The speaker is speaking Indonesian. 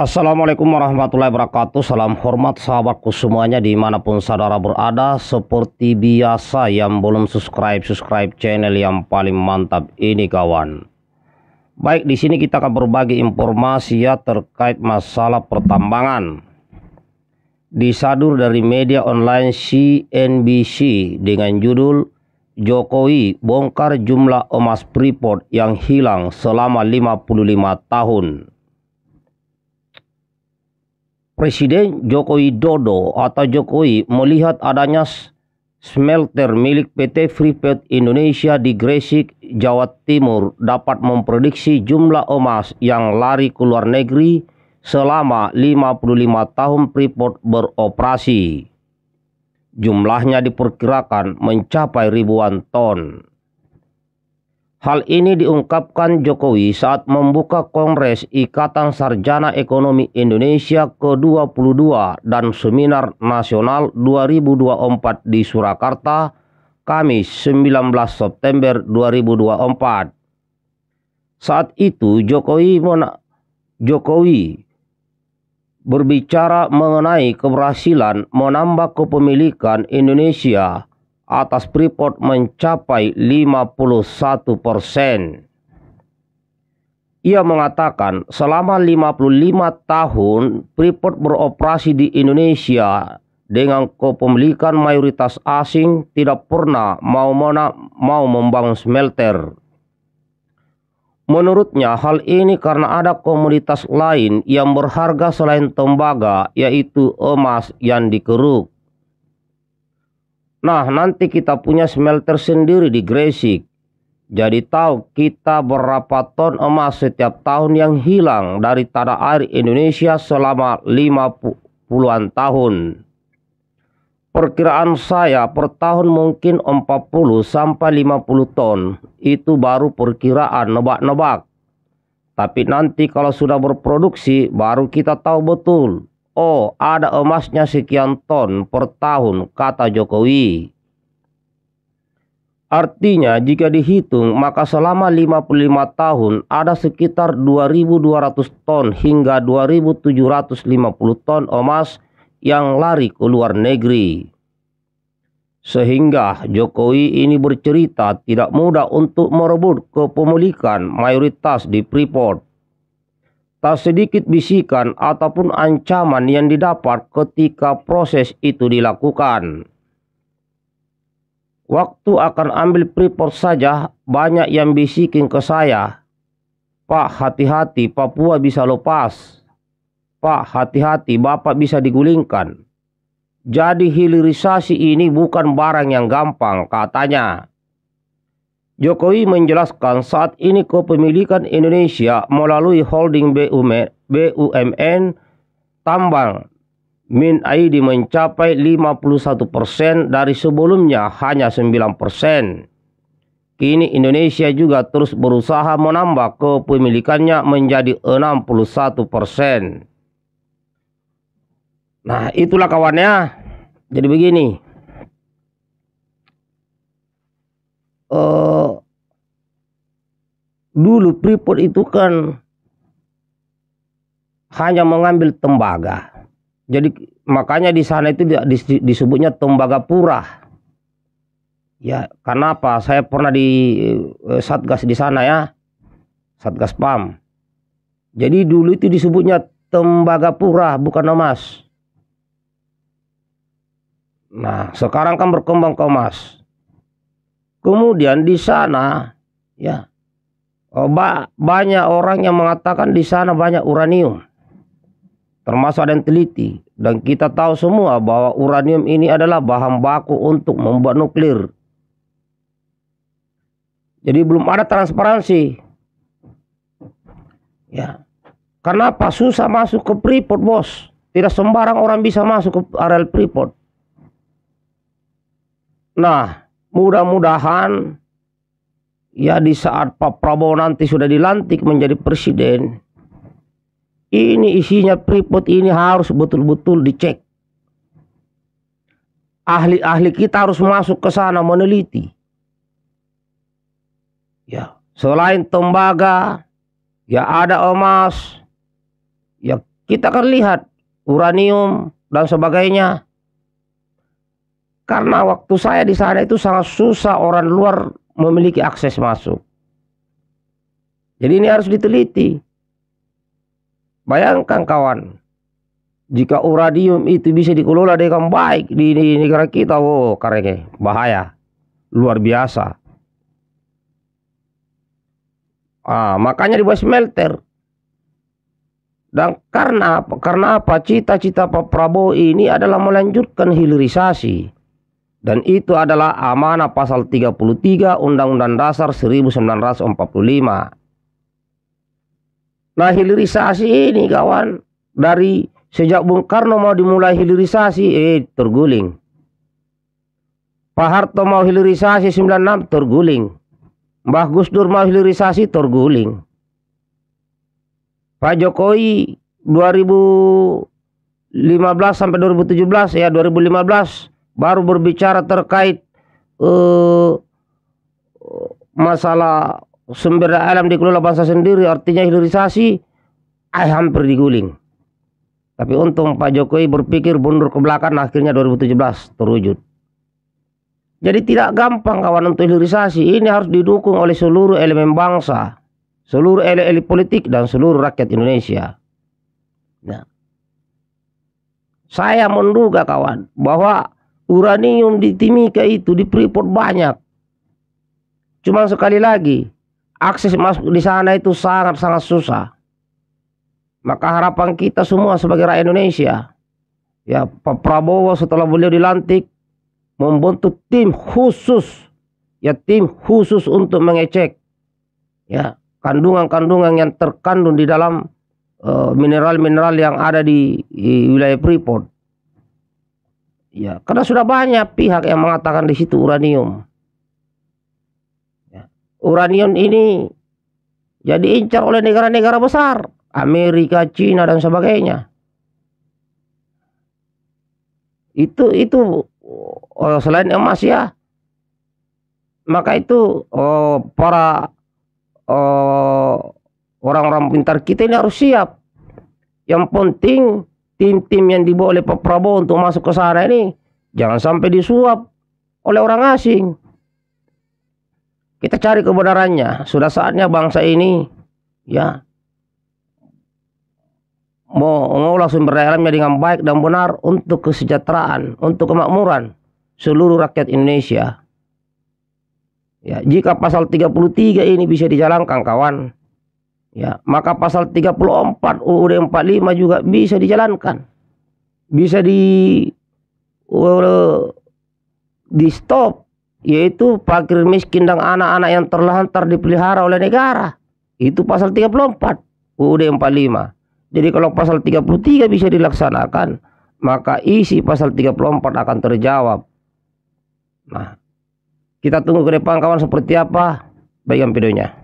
Assalamualaikum warahmatullahi wabarakatuh Salam hormat sahabatku semuanya dimanapun saudara berada Seperti biasa yang belum subscribe Subscribe channel yang paling mantap ini kawan Baik di sini kita akan berbagi informasi ya terkait masalah pertambangan Disadur dari media online CNBC dengan judul Jokowi bongkar jumlah emas Freeport yang hilang selama 55 tahun. Presiden Jokowi Dodo atau Jokowi melihat adanya smelter milik PT Freeport Indonesia di Gresik, Jawa Timur dapat memprediksi jumlah emas yang lari ke luar negeri selama 55 tahun Freeport beroperasi. Jumlahnya diperkirakan mencapai ribuan ton. Hal ini diungkapkan Jokowi saat membuka Kongres Ikatan Sarjana Ekonomi Indonesia ke-22 dan Seminar Nasional 2024 di Surakarta, Kamis 19 September 2024. Saat itu Jokowi mena Jokowi berbicara mengenai keberhasilan menambah kepemilikan Indonesia atas Freeport mencapai 51 persen. Ia mengatakan selama 55 tahun Freeport beroperasi di Indonesia dengan kepemilikan mayoritas asing tidak pernah mau mana mau membangun smelter. Menurutnya hal ini karena ada komunitas lain yang berharga selain tembaga yaitu emas yang dikeruk. Nah, nanti kita punya smelter sendiri di Gresik. Jadi tahu kita berapa ton emas setiap tahun yang hilang dari tanah air Indonesia selama 50-an tahun. Perkiraan saya per tahun mungkin 40 sampai 50 ton. Itu baru perkiraan nebak-nebak. Tapi nanti kalau sudah berproduksi baru kita tahu betul Oh, ada emasnya sekian ton per tahun, kata Jokowi. Artinya jika dihitung maka selama 55 tahun ada sekitar 2.200 ton hingga 2.750 ton emas yang lari ke luar negeri. Sehingga Jokowi ini bercerita tidak mudah untuk merebut kepemilikan mayoritas di Freeport tak sedikit bisikan ataupun ancaman yang didapat ketika proses itu dilakukan. Waktu akan ambil pripor saja banyak yang bisikin ke saya. Pak hati-hati Papua bisa lepas. Pak hati-hati Bapak bisa digulingkan. Jadi hilirisasi ini bukan barang yang gampang katanya. Jokowi menjelaskan saat ini kepemilikan Indonesia melalui holding BUMN, e, tambang Min Aidi mencapai 51% persen dari sebelumnya hanya 9%. persen. Kini Indonesia juga terus berusaha menambah kepemilikannya menjadi 61%. persen. Nah itulah kawannya. Jadi begini. Uh, dulu Freeport itu kan hanya mengambil tembaga. Jadi makanya di sana itu disebutnya tembaga pura. Ya, kenapa? Saya pernah di eh, eh, Satgas di sana ya. Satgas PAM. Jadi dulu itu disebutnya tembaga pura, bukan emas. Nah, sekarang kan berkembang ke emas. Kemudian di sana ya Oh, ba banyak orang yang mengatakan di sana banyak uranium. Termasuk ada yang teliti dan kita tahu semua bahwa uranium ini adalah bahan baku untuk membuat nuklir. Jadi belum ada transparansi. Ya. Kenapa susah masuk ke Freeport, Bos? Tidak sembarang orang bisa masuk ke areal Freeport. Nah, mudah-mudahan ya di saat Pak Prabowo nanti sudah dilantik menjadi presiden, ini isinya Freeport ini harus betul-betul dicek. Ahli-ahli kita harus masuk ke sana meneliti. Ya, selain tembaga, ya ada emas, ya kita akan lihat uranium dan sebagainya. Karena waktu saya di sana itu sangat susah orang luar memiliki akses masuk. Jadi ini harus diteliti. Bayangkan kawan, jika uranium itu bisa dikelola dengan baik di, negara kita, oh karena eh, bahaya, luar biasa. Ah, makanya dibuat smelter. Dan karena apa? Karena apa? Cita-cita Pak Prabowo ini adalah melanjutkan hilirisasi. Dan itu adalah amanah pasal 33 Undang-Undang Dasar 1945. Nah hilirisasi ini kawan dari sejak Bung Karno mau dimulai hilirisasi eh terguling. Pak Harto mau hilirisasi 96 terguling. Mbah Gus Dur mau hilirisasi terguling. Pak Jokowi 2015 sampai 2017 ya 2015 baru berbicara terkait uh, masalah sumber daya alam dikelola bangsa sendiri artinya hilirisasi ay hampir diguling tapi untung Pak Jokowi berpikir mundur ke belakang akhirnya 2017 terwujud jadi tidak gampang kawan untuk hilirisasi ini harus didukung oleh seluruh elemen bangsa seluruh elit-elit politik dan seluruh rakyat Indonesia nah saya menduga kawan bahwa uranium di Timika itu di Freeport banyak. Cuma sekali lagi, akses masuk di sana itu sangat-sangat susah. Maka harapan kita semua sebagai rakyat Indonesia, ya Pak Prabowo setelah beliau dilantik membentuk tim khusus, ya tim khusus untuk mengecek ya kandungan-kandungan yang terkandung di dalam eh, mineral-mineral uh, yang ada di, di wilayah Freeport. Ya, karena sudah banyak pihak yang mengatakan di situ uranium. Ya. Uranium ini jadi incar oleh negara-negara besar, Amerika, Cina dan sebagainya. Itu itu oh, selain emas ya. Maka itu oh, para oh, orang-orang oh, pintar kita ini harus siap. Yang penting tim-tim yang dibawa oleh Pak Prabowo untuk masuk ke sana ini jangan sampai disuap oleh orang asing. Kita cari kebenarannya. Sudah saatnya bangsa ini ya mau mengolah sumber daya alamnya dengan baik dan benar untuk kesejahteraan, untuk kemakmuran seluruh rakyat Indonesia. Ya, jika pasal 33 ini bisa dijalankan kawan, Ya, maka pasal 34 UUD 45 juga bisa dijalankan. Bisa di uh, di stop yaitu fakir miskin dan anak-anak yang terlantar dipelihara oleh negara. Itu pasal 34 UUD 45. Jadi kalau pasal 33 bisa dilaksanakan, maka isi pasal 34 akan terjawab. Nah, kita tunggu ke depan kawan seperti apa bagian videonya.